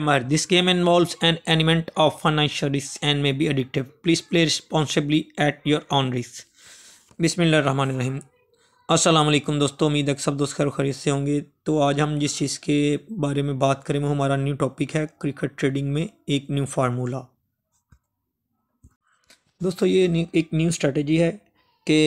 Emmer, this game involves an element of financial risk and may be addictive. Please play responsibly at your own risk. बिसमिल्लर Rahman रहीम असलकुम दोस्तों उम्मीद है सब दोस्त खैर खरीद से होंगे तो आज हम जिस चीज़ के बारे में बात करें वो हमारा न्यू टॉपिक है क्रिकेट ट्रेडिंग में एक न्यू फार्मूला दोस्तों ये एक न्यू स्ट्रेटजी है कि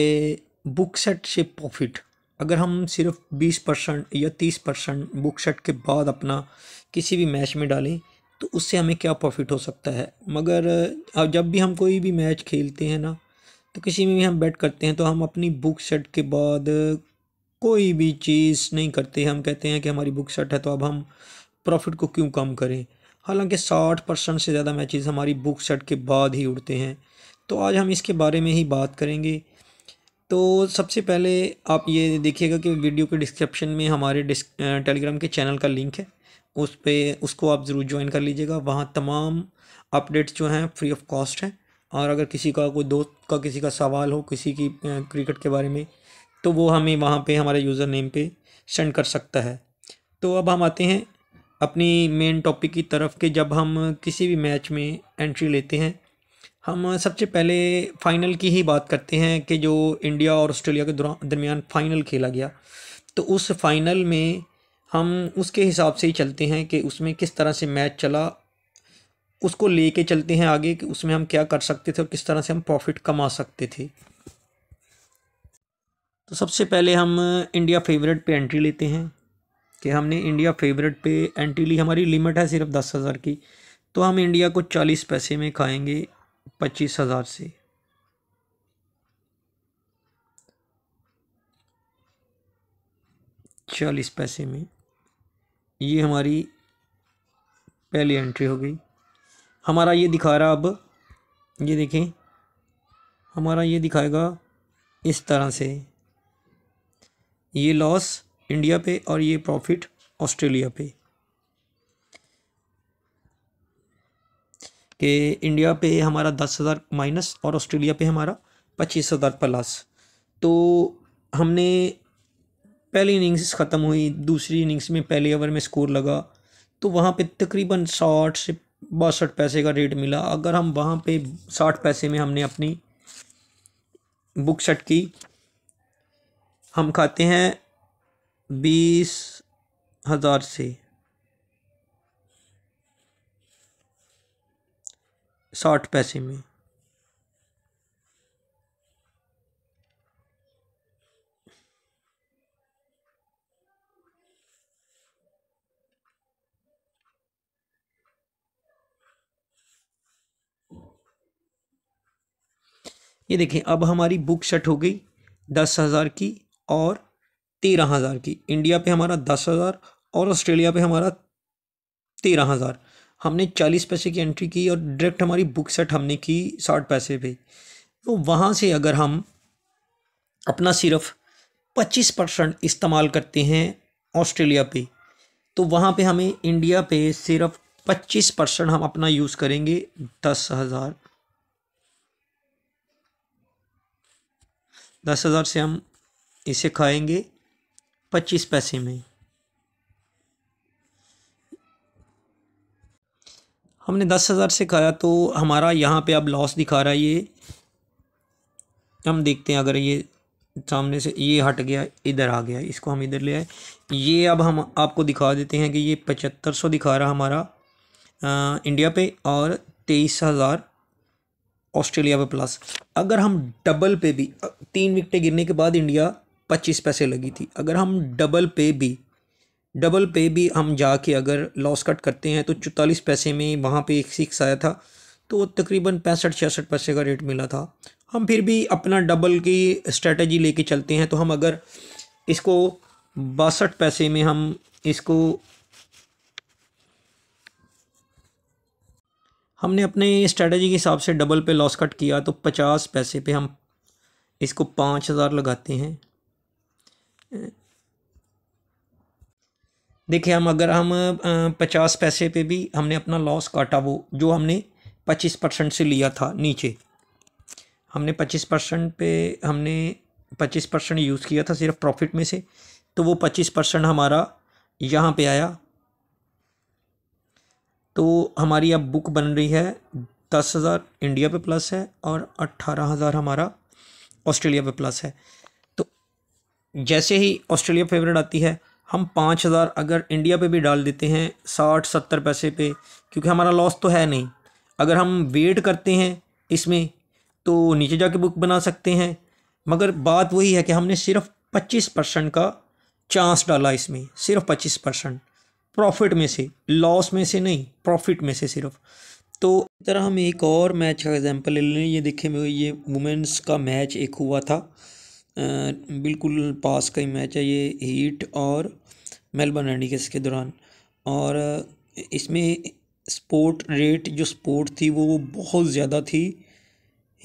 बुक सेट से प्रॉफिट अगर हम सिर्फ 20 परसेंट या 30 परसेंट बुक शट के बाद अपना किसी भी मैच में डालें तो उससे हमें क्या प्रॉफिट हो सकता है मगर अब जब भी हम कोई भी मैच खेलते हैं ना तो किसी में भी हम बैट करते हैं तो हम अपनी बुक शट के बाद कोई भी चीज़ नहीं करते हम कहते हैं कि हमारी बुक शट है तो अब हम प्रॉफिट को क्यों कम करें हालांकि साठ परसेंट से ज़्यादा मैचेस हमारी बुक शट के बाद ही उड़ते हैं तो आज हम इसके बारे में ही बात करेंगे तो सबसे पहले आप ये देखिएगा कि वीडियो के डिस्क्रिप्शन में हमारे टेलीग्राम के चैनल का लिंक है उस पर उसको आप ज़रूर ज्वाइन कर लीजिएगा वहाँ तमाम अपडेट्स जो हैं फ्री ऑफ कॉस्ट हैं और अगर किसी का कोई दोस्त का किसी का सवाल हो किसी की क्रिकेट के बारे में तो वो हमें वहाँ पे हमारे यूज़र नेम पे सेंड कर सकता है तो अब हम आते हैं अपनी मेन टॉपिक की तरफ के जब हम किसी भी मैच में एंट्री लेते हैं हम सबसे पहले फ़ाइनल की ही बात करते हैं कि जो इंडिया और ऑस्ट्रेलिया के दरमियान फ़ाइनल खेला गया तो उस फ़ाइनल में हम उसके हिसाब से ही चलते हैं कि उसमें किस तरह से मैच चला उसको ले कर चलते हैं आगे कि उसमें हम क्या कर सकते थे और किस तरह से हम प्रॉफिट कमा सकते थे तो सबसे पहले हम इंडिया फेवरेट पे एंट्री लेते हैं कि हमने इंडिया फेवरेट पे एंट्री ली हमारी लिमिट है सिर्फ दस हज़ार की तो हम इंडिया को चालीस पैसे में खाएंगे पच्चीस हज़ार से चालीस पैसे में ये हमारी पहली एंट्री हो गई हमारा ये दिखा रहा अब ये देखें हमारा ये दिखाएगा इस तरह से ये लॉस इंडिया पे और ये प्रॉफिट ऑस्ट्रेलिया पे कि इंडिया पे हमारा दस हज़ार माइनस और ऑस्ट्रेलिया पे हमारा पच्चीस हज़ार प्लस तो हमने पहली इनिंग्स ख़त्म हुई दूसरी इनिंग्स में पहले ओवर में स्कोर लगा तो वहाँ पे तकरीबन साठ से बासठ पैसे का रेट मिला अगर हम वहाँ पे साठ पैसे में हमने अपनी बुक सेट की हम खाते हैं बीस हज़ार से साठ पैसे में ये देखें अब हमारी बुक सेट हो गई दस हज़ार की और तेरह हज़ार की इंडिया पे हमारा दस हज़ार और ऑस्ट्रेलिया पे हमारा तेरह हज़ार हमने चालीस पैसे की एंट्री की और डायरेक्ट हमारी बुक सेट हमने की साठ पैसे पे तो वहाँ से अगर हम अपना सिर्फ पच्चीस परसेंट इस्तेमाल करते हैं ऑस्ट्रेलिया पे तो वहाँ पे हमें इंडिया पे सिर्फ पच्चीस परसेंट हम अपना यूज़ करेंगे दस हज़ार दस हज़ार से हम इसे खाएंगे पच्चीस पैसे में हमने दस हज़ार से खाया तो हमारा यहाँ पे अब लॉस दिखा रहा है ये हम देखते हैं अगर ये सामने से ये हट गया इधर आ गया इसको हम इधर ले आए ये अब हम आपको दिखा देते हैं कि ये पचहत्तर सौ दिखा रहा हमारा आ, इंडिया पे और तेईस हज़ार ऑस्ट्रेलिया पे प्लस अगर हम डबल पे भी तीन विकटें गिरने के बाद इंडिया पच्चीस पैसे लगी थी अगर हम डबल पे भी डबल पे भी हम जाके अगर लॉस कट करते हैं तो चौतालीस पैसे में वहाँ पे एक सिक्स आया था तो तकरीबन पैंसठ छियासठ पैसे का रेट मिला था हम फिर भी अपना डबल की स्ट्रेटजी लेके चलते हैं तो हम अगर इसको बासठ पैसे में हम इसको हमने अपने स्ट्रेटजी के हिसाब से डबल पे लॉस कट किया तो पचास पैसे पे हम इसको पाँच हज़ार लगाते हैं देखिए हम अगर हम पचास पैसे पे भी हमने अपना लॉस काटा वो जो हमने पच्चीस परसेंट से लिया था नीचे हमने पच्चीस परसेंट पे हमने पच्चीस परसेंट यूज़ किया था सिर्फ प्रॉफिट में से तो वो पच्चीस परसेंट हमारा यहाँ पे आया तो हमारी अब बुक बन रही है दस हज़ार इंडिया पे प्लस है और अट्ठारह हज़ार हमारा ऑस्ट्रेलिया पे प्लस है तो जैसे ही ऑस्ट्रेलिया फेवरेट आती है हम पाँच हज़ार अगर इंडिया पे भी डाल देते हैं साठ सत्तर पैसे पे क्योंकि हमारा लॉस तो है नहीं अगर हम वेट करते हैं इसमें तो नीचे जाके बुक बना सकते हैं मगर बात वही है कि हमने सिर्फ पच्चीस परसेंट का चांस डाला इसमें सिर्फ पच्चीस परसेंट प्रॉफिट में से लॉस में से नहीं प्रॉफिट में से सिर्फ तो इस तरह हम एक और मैच का एग्जांपल ले लें ये देखे ये वुमेंस का मैच एक हुआ था बिल्कुल पास का ही मैच है ये हीट और मेलबर्न हैंडीकेस के दौरान और इसमें स्पोर्ट रेट जो स्पोर्ट थी वो बहुत ज़्यादा थी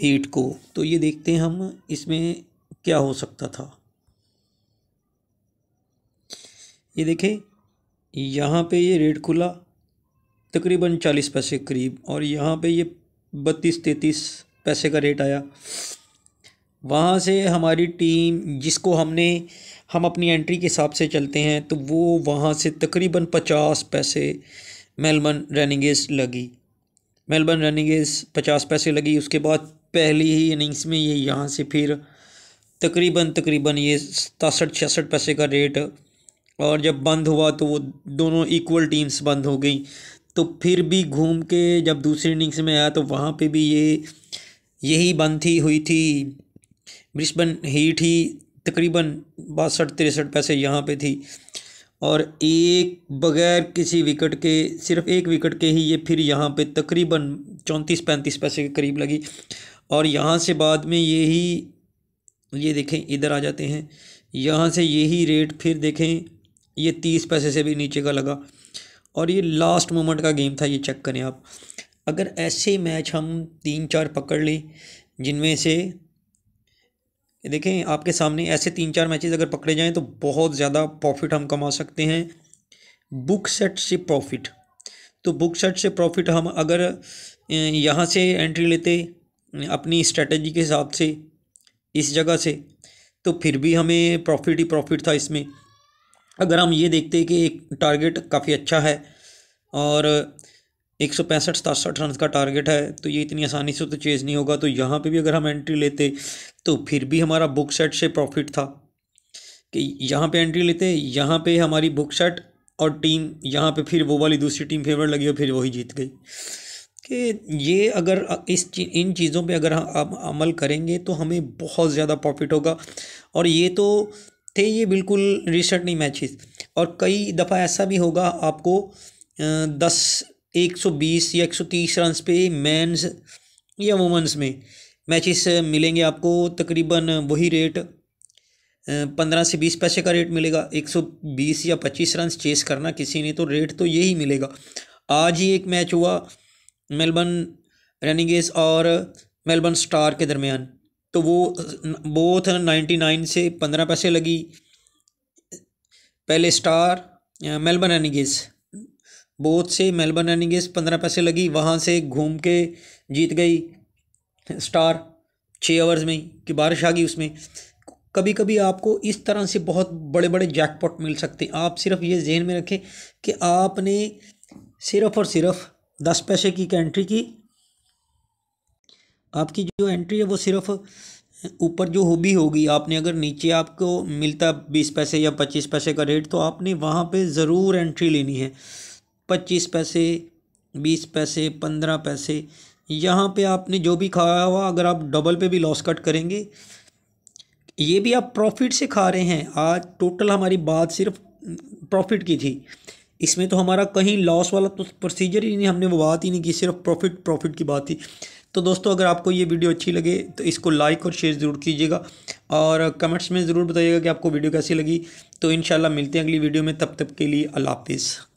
हीट को तो ये देखते हैं हम इसमें क्या हो सकता था ये देखें यहाँ पे ये रेट खुला तकरीबन चालीस पैसे के करीब और यहाँ पे ये बत्तीस तैंतीस पैसे का रेट आया वहाँ से हमारी टीम जिसको हमने हम अपनी एंट्री के हिसाब से चलते हैं तो वो वहाँ से तकरीबन पचास पैसे मेलबर्न रनिंगेस लगी मेलबर्न रनिंगेस पचास पैसे लगी उसके बाद पहली ही इनिंग्स में ये यहाँ से फिर तकरीबन तकरीबन ये सतासठ छियासठ पैसे का रेट और जब बंद हुआ तो वो दोनों इक्वल टीम्स बंद हो गई तो फिर भी घूम के जब दूसरी इनिंग्स में आया तो वहाँ पे भी ये यही बंद थी हुई थी ब्रिस्बन हीट ही तकरीबन बासठ तिरसठ पैसे यहाँ पे थी और एक बगैर किसी विकेट के सिर्फ एक विकेट के ही ये फिर यहाँ पे तकरीबन चौंतीस पैंतीस पैसे के करीब लगी और यहाँ से बाद में यही ये देखें इधर आ जाते हैं यहाँ से यही रेट फिर देखें ये तीस पैसे से भी नीचे का लगा और ये लास्ट मोमेंट का गेम था ये चेक करें आप अगर ऐसे मैच हम तीन चार पकड़ लें जिनमें से देखें आपके सामने ऐसे तीन चार मैचेस अगर पकड़े जाएँ तो बहुत ज़्यादा प्रॉफिट हम कमा सकते हैं बुक सेट से प्रॉफिट तो बुक सेट से प्रॉफिट हम अगर यहाँ से एंट्री लेते अपनी स्ट्रेटजी के हिसाब से इस जगह से तो फिर भी हमें प्रॉफिट ही प्रॉफिट था इसमें अगर हम ये देखते कि एक टारगेट काफ़ी अच्छा है और एक सौ पैंसठ सतासठ रन का टारगेट है तो ये इतनी आसानी से तो चेज़ नहीं होगा तो यहाँ पे भी अगर हम एंट्री लेते तो फिर भी हमारा बुक सेट से प्रॉफिट था कि यहाँ पे एंट्री लेते यहाँ पे हमारी बुक सेट और टीम यहाँ पे फिर वो वाली दूसरी टीम फेवर लगी और फिर वही जीत गई कि ये अगर इस इन चीज़ों पे अगर हम अमल करेंगे तो हमें बहुत ज़्यादा प्रॉफिट होगा और ये तो थे ये बिल्कुल रिसेंट नहीं मैचेस और कई दफ़ा ऐसा भी होगा आपको दस 120 या 130 रन्स पे मेंस या वुमेंस में मैचेस मिलेंगे आपको तकरीबन वही रेट पंद्रह से बीस पैसे का रेट मिलेगा एक सौ बीस या पच्चीस रन चेस करना किसी ने तो रेट तो यही मिलेगा आज ही एक मैच हुआ मेलबर्न रनिंगेस और मेलबर्न स्टार के दरमियान तो वो बोथ नाइन्टी नाइन से पंद्रह पैसे लगी पहले स्टार मेलबर्न रनिंगेस बोथ से मेलबर्न रनिंग रेस पंद्रह पैसे लगी वहाँ से घूम के जीत गई स्टार छः आवर्स में कि बारिश आ गई उसमें कभी कभी आपको इस तरह से बहुत बड़े बड़े जैकपॉट मिल सकते हैं आप सिर्फ ये जहन में रखें कि आपने सिर्फ और सिर्फ दस पैसे की एंट्री की आपकी जो एंट्री है वो सिर्फ ऊपर जो भी होगी आपने अगर नीचे आपको मिलता बीस पैसे या पच्चीस पैसे का रेट तो आपने वहाँ पे ज़रूर एंट्री लेनी है पच्चीस पैसे बीस पैसे पंद्रह पैसे यहाँ पे आपने जो भी खाया हुआ अगर आप डबल पे भी लॉस कट करेंगे ये भी आप प्रॉफिट से खा रहे हैं आज टोटल हमारी बात सिर्फ प्रॉफिट हम्म, की थी इसमें तो हमारा कहीं लॉस वाला तो प्रोसीजर ही नहीं हमने वो बात ही नहीं की सिर्फ प्रॉफिट प्रॉफिट की बात थी तो दोस्तों अगर आपको ये वीडियो अच्छी लगे तो इसको लाइक और शेयर ज़रूर कीजिएगा और कमेंट्स में ज़रूर बताइएगा कि आपको वीडियो कैसी लगी तो इन मिलते हैं अगली वीडियो में तब तक के लिए अल्लाह हाफिज़